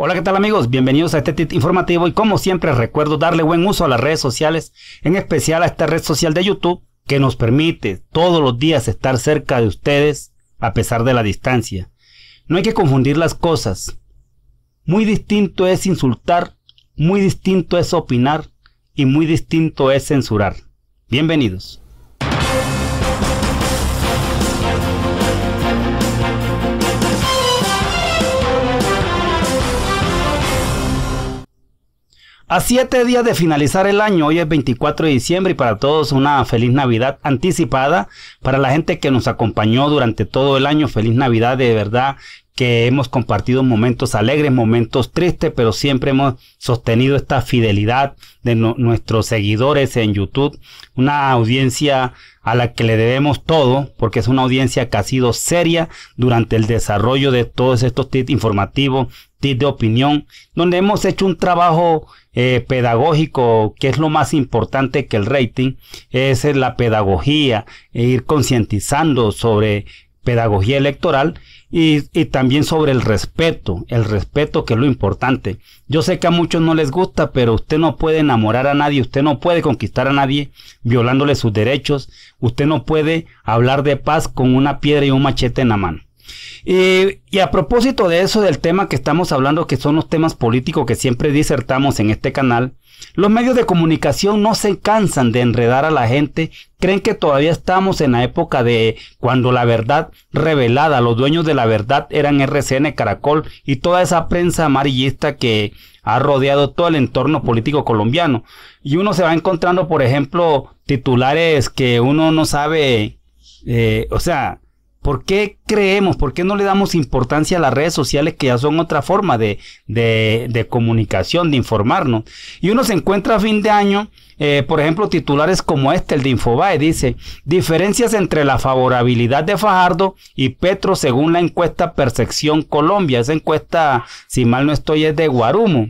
Hola, ¿qué tal amigos? Bienvenidos a este tit informativo y como siempre recuerdo darle buen uso a las redes sociales, en especial a esta red social de YouTube que nos permite todos los días estar cerca de ustedes a pesar de la distancia. No hay que confundir las cosas. Muy distinto es insultar, muy distinto es opinar y muy distinto es censurar. Bienvenidos. A siete días de finalizar el año, hoy es 24 de diciembre y para todos una feliz Navidad anticipada. Para la gente que nos acompañó durante todo el año, feliz Navidad de verdad que hemos compartido momentos alegres, momentos tristes, pero siempre hemos sostenido esta fidelidad de nuestros seguidores en YouTube, una audiencia a la que le debemos todo, porque es una audiencia que ha sido seria durante el desarrollo de todos estos tips informativos, tips de opinión, donde hemos hecho un trabajo eh, pedagógico, que es lo más importante que el rating, es la pedagogía, e ir concientizando sobre pedagogía electoral y, y, también sobre el respeto, el respeto que es lo importante. Yo sé que a muchos no les gusta, pero usted no puede enamorar a nadie, usted no puede conquistar a nadie violándole sus derechos, usted no puede hablar de paz con una piedra y un machete en la mano. Y, a propósito de eso, del tema que estamos hablando, que son los temas políticos que siempre disertamos en este canal, los medios de comunicación no se cansan de enredar a la gente, creen que todavía estamos en la época de cuando la verdad revelada, los dueños de la verdad eran RCN, Caracol y toda esa prensa amarillista que ha rodeado todo el entorno político colombiano. Y uno se va encontrando, por ejemplo, titulares que uno no sabe, eh, o sea, ¿Por qué creemos, por qué no le damos importancia a las redes sociales que ya son otra forma de, comunicación, de informarnos? Y uno se encuentra a fin de año, eh, por ejemplo, titulares como este, el de Infobae, dice, diferencias entre la favorabilidad de Fajardo y Petro según la encuesta Percepción Colombia. Esa encuesta, si mal no estoy, es de Guarumo.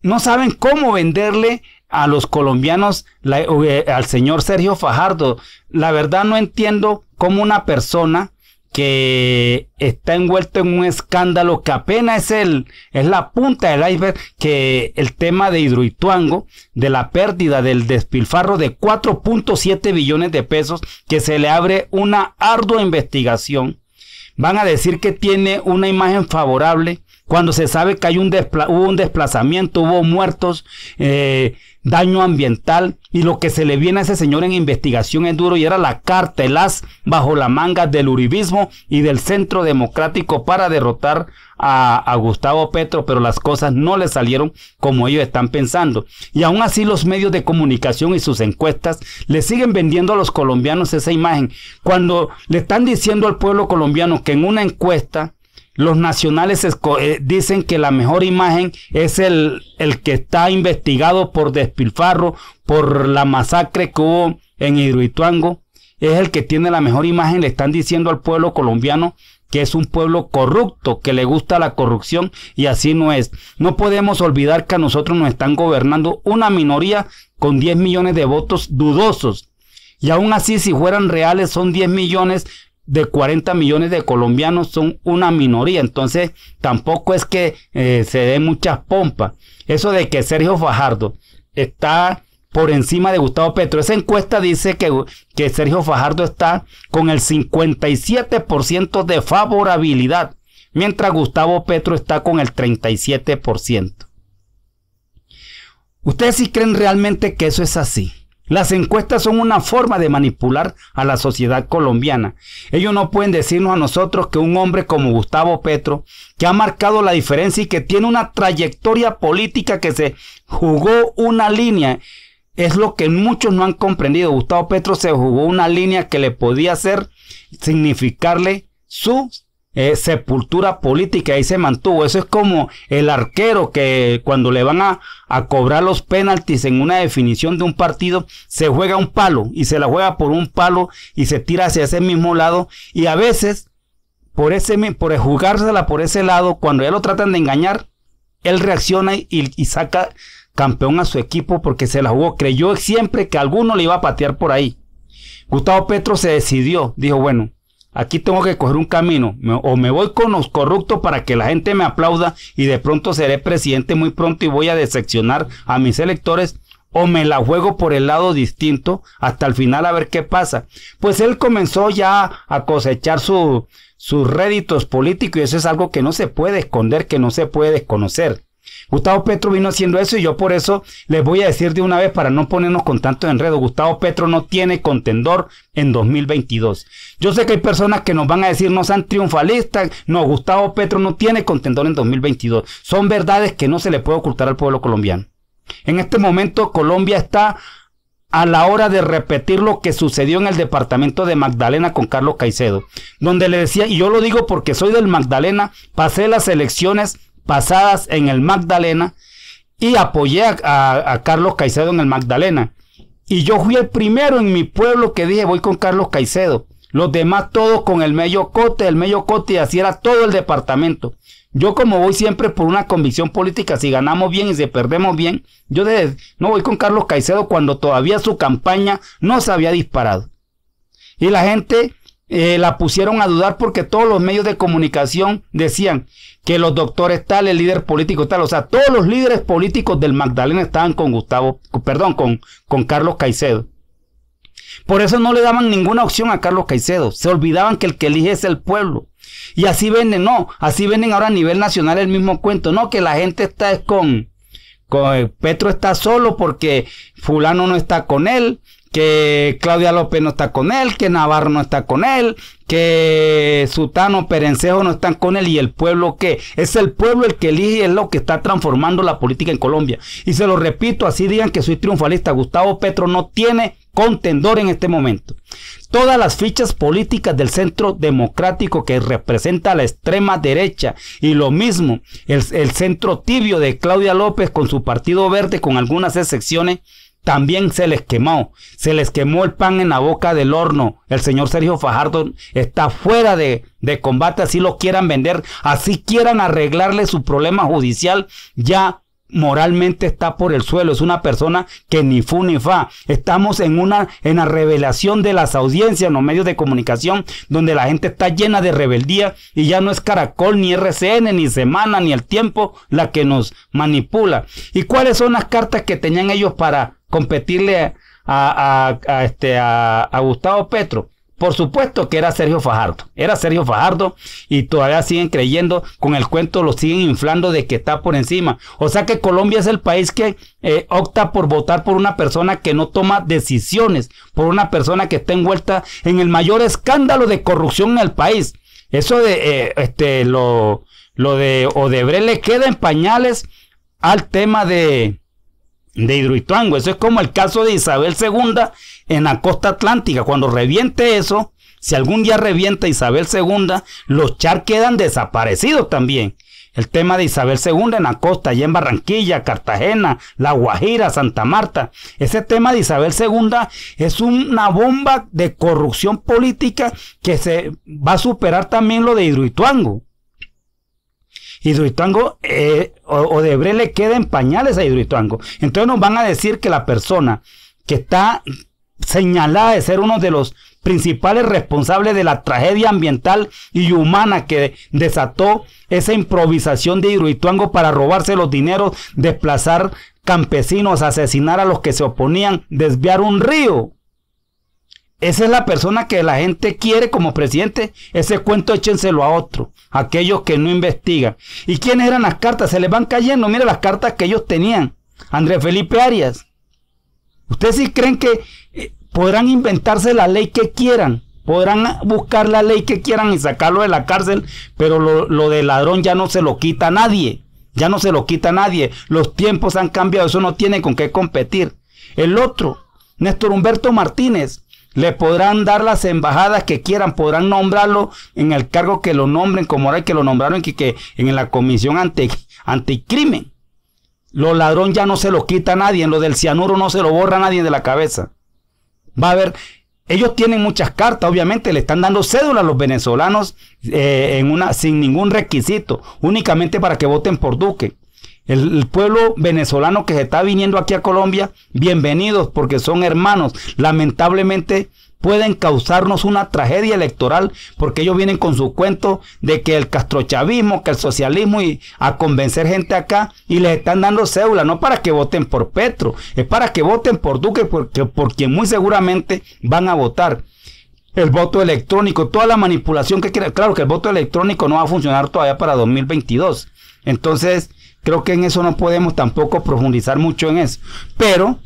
No saben cómo venderle a los colombianos, eh, al señor Sergio Fajardo. La verdad no entiendo cómo una persona que está envuelto en un escándalo que apenas es, el, es la punta del iceberg, que el tema de Hidroituango, de la pérdida del despilfarro de 4.7 billones de pesos, que se le abre una ardua investigación. Van a decir que tiene una imagen favorable cuando se sabe que hay un hubo un desplazamiento, hubo muertos, eh, daño ambiental, y lo que se le viene a ese señor en investigación es duro, y era la carta, bajo la manga del uribismo y del centro democrático para derrotar a, a Gustavo Petro, pero las cosas no le salieron como ellos están pensando. Y aún así los medios de comunicación y sus encuestas le siguen vendiendo a los colombianos esa imagen. Cuando le están diciendo al pueblo colombiano que en una encuesta los nacionales eh, dicen que la mejor imagen es el, el, que está investigado por despilfarro, por la masacre que hubo en Hidroituango. Es el que tiene la mejor imagen. Le están diciendo al pueblo colombiano que es un pueblo corrupto, que le gusta la corrupción y así no es. No podemos olvidar que a nosotros nos están gobernando una minoría con 10 millones de votos dudosos. Y aún así, si fueran reales, son 10 millones de 40 millones de colombianos son una minoría, entonces tampoco es que eh, se dé muchas pompas. Eso de que Sergio Fajardo está por encima de Gustavo Petro. Esa encuesta dice que, que Sergio Fajardo está con el 57% de favorabilidad, mientras Gustavo Petro está con el 37%. ¿Ustedes si creen realmente que eso es así? Las encuestas son una forma de manipular a la sociedad colombiana. Ellos no pueden decirnos a nosotros que un hombre como Gustavo Petro, que ha marcado la diferencia y que tiene una trayectoria política que se jugó una línea, es lo que muchos no han comprendido. Gustavo Petro se jugó una línea que le podía hacer significarle su eh, sepultura política y se mantuvo. Eso es como el arquero que cuando le van a, cobrar los penaltis en una definición de un partido, se juega un palo y se la juega por un palo y se tira hacia ese mismo lado y a veces por ese por jugársela por ese lado, cuando ya lo tratan de engañar, él reacciona y saca campeón a su equipo porque se la jugó. Creyó siempre que alguno le iba a patear por ahí. Gustavo Petro se decidió, dijo, bueno, Aquí tengo que coger un camino. o me voy con los corruptos para que la gente me aplauda y de pronto seré presidente muy pronto y voy a decepcionar a mis electores. O me la juego por el lado distinto hasta el final a ver qué pasa. Pues él comenzó ya a cosechar sus réditos políticos y eso es algo que no se puede esconder, que no se puede desconocer. Gustavo Petro vino haciendo eso y yo por eso les voy a decir de una vez para no ponernos con tanto enredo, Gustavo Petro no tiene contendor en 2022. Yo sé que hay personas que nos van a decir no sean triunfalistas, no, Gustavo Petro no tiene contendor en 2022. Son verdades que no se le puede ocultar al pueblo colombiano. En este momento Colombia está a la hora de repetir lo que sucedió en el departamento de Magdalena con Carlos Caicedo, donde le decía, y yo lo digo porque soy del Magdalena, pasé las elecciones pasadas en el Magdalena y apoyé a, Carlos Caicedo en el Magdalena. Y yo fui el primero en mi pueblo que dije voy con Carlos Caicedo. Los demás todos con el medio cote, el medio cote y así era todo el departamento. Yo como voy siempre por una convicción política, si ganamos bien y si perdemos bien, yo no voy con Carlos Caicedo cuando todavía su campaña no se había disparado. Y la gente eh, la pusieron a dudar porque todos los medios de comunicación decían que los doctores tal, el líder político tal, o sea, todos los líderes políticos del Magdalena estaban con Gustavo, perdón, con, con Carlos Caicedo. Por eso no le daban ninguna opción a Carlos Caicedo. Se olvidaban que el que elige es el pueblo. Y así venden, no, así venden ahora a nivel nacional el mismo cuento, no, que la gente está con, con Petro está solo porque fulano no está con él, que Claudia López no está con él, que Navarro no está con él, que Sutano, Perencejo no están con él y el pueblo que es el pueblo el que elige, es lo que está transformando la política en Colombia. Y se lo repito, así digan que soy triunfalista, Gustavo Petro no tiene contendor en este momento. Todas las fichas políticas del centro democrático que representa a la extrema derecha y lo mismo el, el centro tibio de Claudia López con su partido verde con algunas excepciones también se les quemó, se les quemó el pan en la boca del horno. El señor Sergio Fajardo está fuera de, combate, así lo quieran vender, así quieran arreglarle su problema judicial, ya moralmente está por el suelo, es una persona que ni fu ni fa. Estamos en una en la revelación de las audiencias, los medios de comunicación, donde la gente está llena de rebeldía y ya no es Caracol, ni RCN, ni Semana, ni el tiempo la que nos manipula. ¿Y cuáles son las cartas que tenían ellos para competirle a, a, a, este, a Gustavo Petro? Por supuesto que era Sergio Fajardo, era Sergio Fajardo y todavía siguen creyendo, con el cuento lo siguen inflando de que está por encima. O sea que Colombia es el país que eh, opta por votar por una persona que no toma decisiones, por una persona que está envuelta en el mayor escándalo de corrupción en el país. Eso de eh, este, lo, lo de Odebrecht le queda en pañales al tema de, de Hidroituango. Eso es como el caso de Isabel II en la costa atlántica. Cuando reviente eso, si algún día revienta Isabel II, los char quedan desaparecidos también. El tema de Isabel II en la costa, allá en Barranquilla, Cartagena, La Guajira, Santa Marta. Ese tema de Isabel II es una bomba de corrupción política que se va a superar también lo de Hidroituango. Hidroituango eh, o, de le queda en pañales a Hidroituango. Entonces nos van a decir que la persona que está señalada de ser uno de los principales responsables de la tragedia ambiental y humana que desató esa improvisación de Hidroituango para robarse los dineros, desplazar campesinos, asesinar a los que se oponían, desviar un río. Esa es la persona que la gente quiere como presidente. Ese cuento échenselo a otro, aquellos que no investigan. ¿Y quiénes eran las cartas? Se les van cayendo. Mira las cartas que ellos tenían. Andrés Felipe Arias. Ustedes sí creen que eh, podrán inventarse la ley que quieran. Podrán buscar la ley que quieran y sacarlo de la cárcel, pero lo, lo de ladrón ya no se lo quita a nadie. Ya no se lo quita a nadie. Los tiempos han cambiado, eso no tiene con qué competir. El otro, Néstor Humberto Martínez, le podrán dar las embajadas que quieran, podrán nombrarlo en el cargo que lo nombren, como hay que lo nombraron que, que en la comisión ante, anticrimen. los ladrón ya no se lo quita nadie, en lo del cianuro no se lo borra nadie de la cabeza. Va a haber, ellos tienen muchas cartas, obviamente, le están dando cédula a los venezolanos eh, en una, sin ningún requisito, únicamente para que voten por Duque. El, pueblo venezolano que se está viniendo aquí a Colombia, bienvenidos porque son hermanos. Lamentablemente pueden causarnos una tragedia electoral porque ellos vienen con su cuento de que el castrochavismo, que el socialismo y a convencer gente acá y les están dando cédula, no para que voten por Petro, es para que voten por Duque porque por quien muy seguramente van a votar el voto electrónico, toda la manipulación que quieren, Claro que el voto electrónico no va a funcionar todavía para 2022. Entonces, Creo que en eso no podemos tampoco profundizar mucho en eso. Pero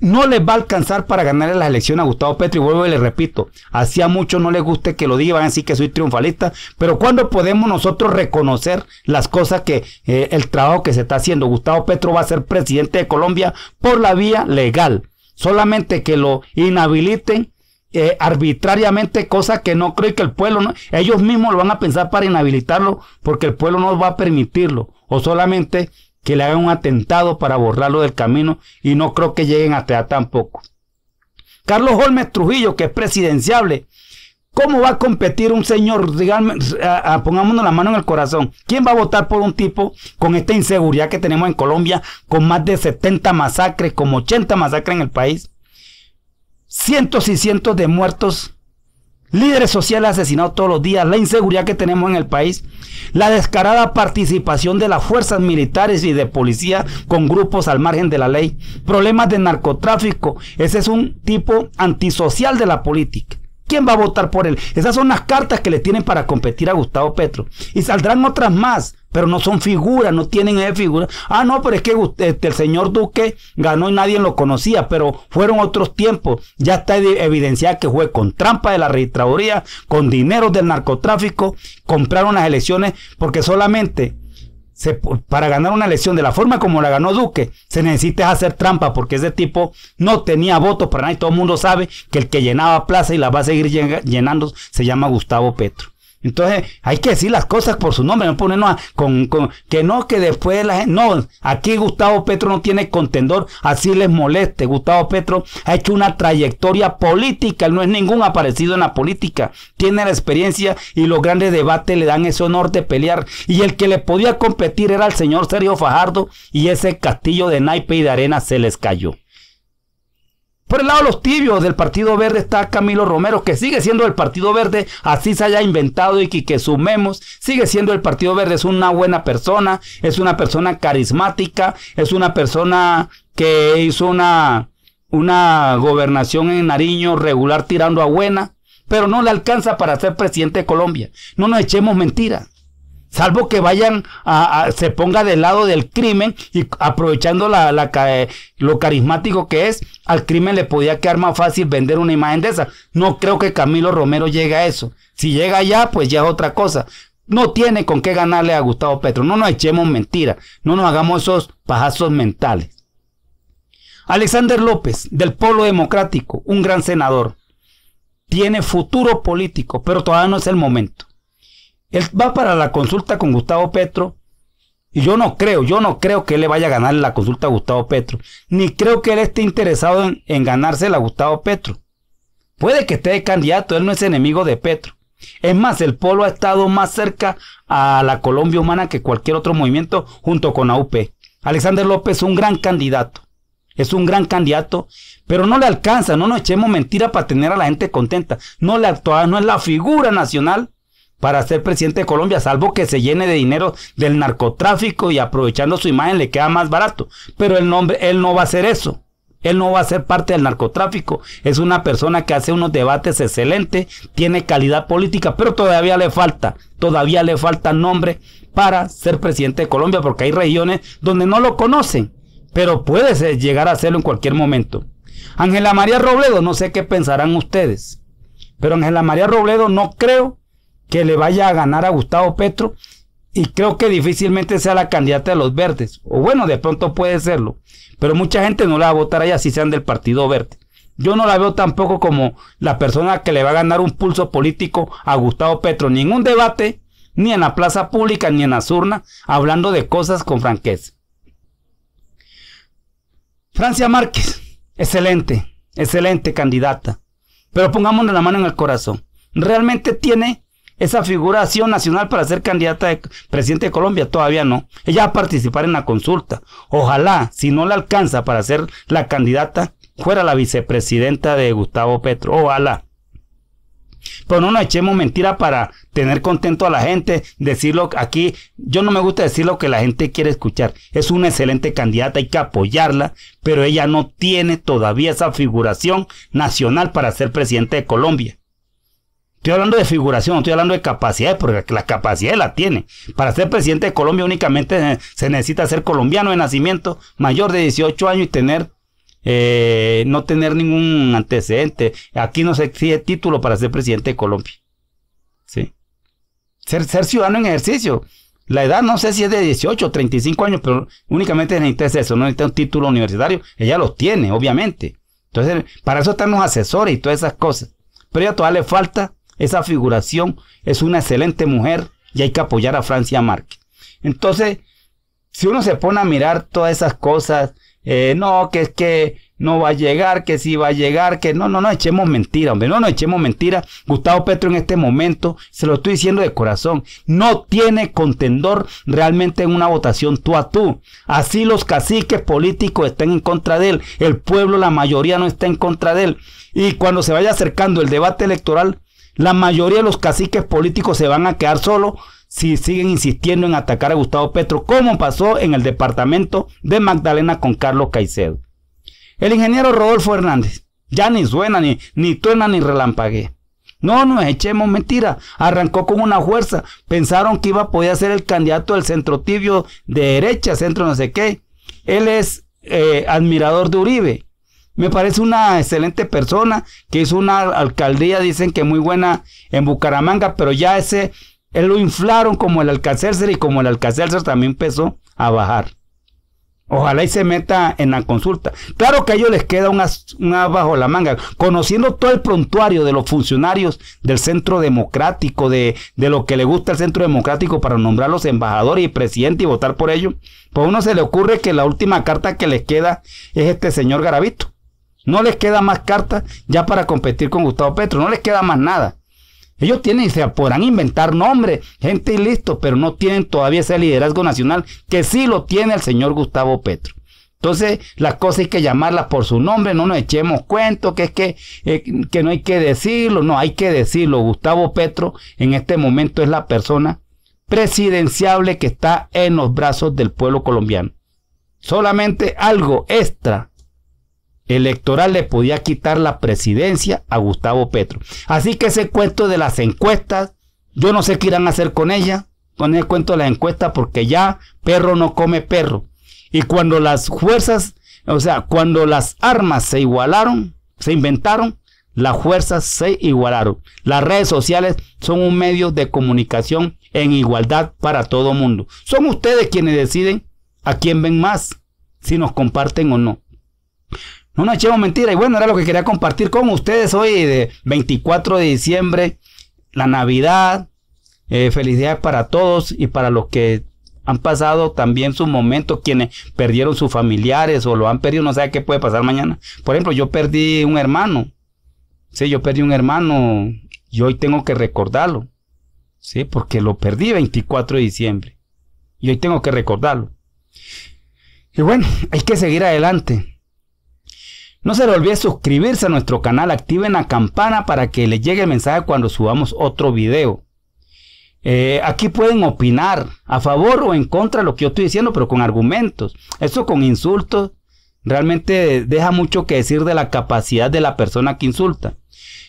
no les va a alcanzar para ganar las elecciones a Gustavo Petro. Y vuelvo y le repito, hacía mucho no le guste que lo digan, así que soy triunfalista. Pero cuando podemos nosotros reconocer las cosas que eh, el trabajo que se está haciendo? Gustavo Petro va a ser presidente de Colombia por la vía legal. Solamente que lo inhabiliten eh, arbitrariamente, cosa que no creo que el pueblo, no, ellos mismos lo van a pensar para inhabilitarlo, porque el pueblo no va a permitirlo solamente que le hagan un atentado para borrarlo del camino y no creo que lleguen hasta allá tampoco. Carlos Holmes Trujillo, que es presidenciable, ¿cómo va a competir un señor, díganme, pongámonos la mano en el corazón, quién va a votar por un tipo con esta inseguridad que tenemos en Colombia, con más de 70 masacres, como 80 masacres en el país, cientos y cientos de muertos líderes sociales asesinados todos los días, la inseguridad que tenemos en el país, la descarada participación de las fuerzas militares y de policía con grupos al margen de la ley, problemas de narcotráfico, ese es un tipo antisocial de la política. ¿Quién va a votar por él? Esas son las cartas que le tienen para competir a Gustavo Petro. Y saldrán otras más, pero no son figuras, no tienen esa figura. Ah, no, pero es que este, el señor Duque ganó y nadie lo conocía, pero fueron otros tiempos. Ya está evidenciado que fue con trampa de la registraduría, con dinero del narcotráfico, compraron las elecciones porque solamente se, para ganar una elección de la forma como la ganó Duque, se necesita hacer trampa porque ese tipo no tenía votos para nadie. Todo el mundo sabe que el que llenaba plaza y la va a seguir llenando se llama Gustavo Petro. Entonces, hay que decir las cosas por su nombre, no ponernos con, que no, que después la gente, no, aquí Gustavo Petro no tiene contendor, así les moleste. Gustavo Petro ha hecho una trayectoria política, él no es ningún aparecido en la política, tiene la experiencia y los grandes debates le dan ese honor de pelear. Y el que le podía competir era el señor Sergio Fajardo y ese castillo de naipe y de arena se les cayó. Por el lado de los tibios del Partido Verde está Camilo Romero, que sigue siendo el Partido Verde, así se haya inventado y que, sumemos, sigue siendo el Partido Verde, es una buena persona, es una persona carismática, es una persona que hizo una, una gobernación en Nariño regular tirando a buena, pero no le alcanza para ser presidente de Colombia. No nos echemos mentiras. Salvo que vayan a, se ponga del lado del crimen y aprovechando eh, lo carismático que es, al crimen le podía quedar más fácil vender una imagen de esa. No creo que Camilo Romero llegue a eso. Si llega allá, pues ya es otra cosa. No tiene con qué ganarle a Gustavo Petro. No nos echemos mentiras. No nos hagamos esos pajazos mentales. Alexander López, del Polo Democrático, un gran senador. Tiene futuro político, pero todavía no es el momento. Él va para la consulta con Gustavo Petro. Y yo no creo, yo no creo que él le vaya a ganar la consulta a Gustavo Petro. Ni creo que él esté interesado en, ganársela a Gustavo Petro. Puede que esté de candidato, él no es enemigo de Petro. Es más, el Polo ha estado más cerca a la Colombia humana que cualquier otro movimiento junto con AUP. Alexander López es un gran candidato. Es un gran candidato, pero no le alcanza, no nos echemos mentiras para tener a la gente contenta. No le actúa, no es la figura nacional para ser presidente de Colombia, salvo que se llene de dinero del narcotráfico y aprovechando su imagen le queda más barato. Pero el nombre, él no va a hacer eso. Él no va a ser parte del narcotráfico. Es una persona que hace unos debates excelentes, tiene calidad política, pero todavía le falta, todavía le falta nombre para ser presidente de Colombia, porque hay regiones donde no lo conocen, pero puede llegar a hacerlo en cualquier momento. Ángela María Robledo, no sé qué pensarán ustedes, pero Ángela María Robledo no creo que le vaya a ganar a Gustavo Petro y creo que difícilmente sea la candidata de los verdes. O bueno, de pronto puede serlo. Pero mucha gente no la va a votar allá si sean del Partido Verde. Yo no la veo tampoco como la persona que le va a ganar un pulso político a Gustavo Petro. Ningún debate, ni en la plaza pública, ni en las urnas, hablando de cosas con franqueza. Francia Márquez, excelente, excelente candidata. Pero pongámonos la mano en el corazón. Realmente tiene esa figuración nacional para ser candidata de presidente de Colombia, todavía no. Ella va a participar en la consulta. Ojalá, si no la alcanza para ser la candidata, fuera la vicepresidenta de Gustavo Petro. Ojalá. Pero no nos echemos mentira para tener contento a la gente, decirlo aquí. Yo no me gusta decir lo que la gente quiere escuchar. Es una excelente candidata, hay que apoyarla, pero ella no tiene todavía esa figuración nacional para ser presidente de Colombia. Estoy hablando de figuración, estoy hablando de capacidades, porque la capacidad la tiene. Para ser presidente de Colombia únicamente se necesita ser colombiano de nacimiento, mayor de 18 años y tener eh, no tener ningún antecedente. Aquí no se exige título para ser presidente de Colombia. Ser, ser ciudadano en ejercicio. La edad no sé si es de 18 o 35 años, pero únicamente necesita eso, no necesita un título universitario. Ella lo tiene, obviamente. Entonces, para eso están los asesores y todas esas cosas. Pero ya todavía le falta esa figuración, es una excelente mujer y hay que apoyar a Francia Márquez. Entonces, si uno se pone a mirar todas esas cosas, eh, no, que es que no va a llegar, que sí va a llegar, que no, no, no echemos mentira, hombre, no, no echemos mentira. Gustavo Petro en este momento, se lo estoy diciendo de corazón, no tiene contendor realmente en una votación tú a tú. Así los caciques políticos están en contra de él, el pueblo, la mayoría no está en contra de él. Y cuando se vaya acercando el debate electoral, la mayoría de los caciques políticos se van a quedar solos si siguen insistiendo en atacar a Gustavo Petro, como pasó en el departamento de Magdalena con Carlos Caicedo. El ingeniero Rodolfo Hernández, ya ni suena, ni, ni ni relampague. No nos echemos mentira. Arrancó con una fuerza. Pensaron que iba a poder ser el candidato del centro tibio de derecha, centro no sé qué. Él es eh, admirador de Uribe. Me parece una excelente persona que hizo una alcaldía, dicen que muy buena en Bucaramanga, pero ya ese, él lo inflaron como el ser y como el ser también empezó a bajar. Ojalá y se meta en la consulta. Claro que a ellos les queda una, una, bajo la manga, conociendo todo el prontuario de los funcionarios del Centro Democrático, de, de lo que le gusta al Centro Democrático para nombrarlos embajadores y presidente y votar por ellos. Pues a uno se le ocurre que la última carta que les queda es este señor Garavito. No les queda más cartas ya para competir con Gustavo Petro, no les queda más nada. Ellos tienen, se podrán inventar nombres, gente y listo, pero no tienen todavía ese liderazgo nacional que sí lo tiene el señor Gustavo Petro. Entonces, las cosas hay que llamarlas por su nombre, no nos echemos cuentos, que es que, eh, que no hay que decirlo, no, hay que decirlo. Gustavo Petro en este momento es la persona presidenciable que está en los brazos del pueblo colombiano. Solamente algo extra electoral le podía quitar la presidencia a Gustavo Petro. Así que ese cuento de las encuestas, yo no sé qué irán a hacer con ella, con el cuento de las encuestas, porque ya perro no come perro. Y cuando las fuerzas, o sea, cuando las armas se igualaron, se inventaron, las fuerzas se igualaron. Las redes sociales son un medio de comunicación en igualdad para todo mundo. Son ustedes quienes deciden a quién ven más, si nos comparten o no. No nos echemos mentira. Y bueno, era lo que quería compartir con ustedes hoy de 24 de diciembre, la Navidad. Eh, felicidades para todos y para los que han pasado también su momento quienes perdieron sus familiares o lo han perdido, no sabe qué puede pasar mañana. Por ejemplo, yo perdí un hermano. Sí, yo perdí un hermano y hoy tengo que recordarlo. Sí, porque lo perdí 24 de diciembre. Y hoy tengo que recordarlo. Y bueno, hay que seguir adelante. No se le olvide suscribirse a nuestro canal, activen la campana para que les llegue el mensaje cuando subamos otro video. Eh, aquí pueden opinar a favor o en contra de lo que yo estoy diciendo, pero con argumentos. Eso con insultos Realmente deja mucho que decir de la capacidad de la persona que insulta.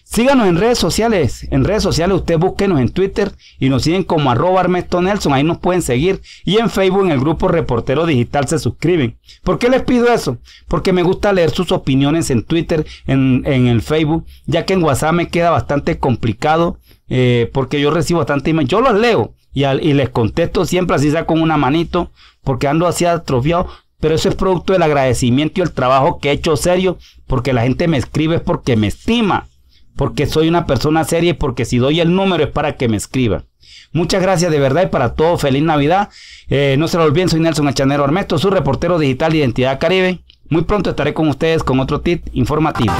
Síganos en redes sociales. En redes sociales usted búsquenos en Twitter y nos siguen como arroba armesto Nelson. Ahí nos pueden seguir. Y en Facebook en el grupo Reportero Digital se suscriben. ¿Por qué les pido eso? Porque me gusta leer sus opiniones en Twitter, en, en el Facebook, ya que en WhatsApp me queda bastante complicado eh, porque yo recibo bastante email. Yo los leo y, y les contesto siempre así sea con una manito porque ando así atrofiado pero eso es producto del agradecimiento y el trabajo que he hecho serio, porque la gente me escribe porque me estima, porque soy una persona seria y porque si doy el número es para que me escriba Muchas gracias de verdad y para todos feliz Navidad. Eh, no se lo olviden, soy Nelson Achanero Armesto, su reportero digital de Identidad Caribe. Muy pronto estaré con ustedes con otro tip informativo.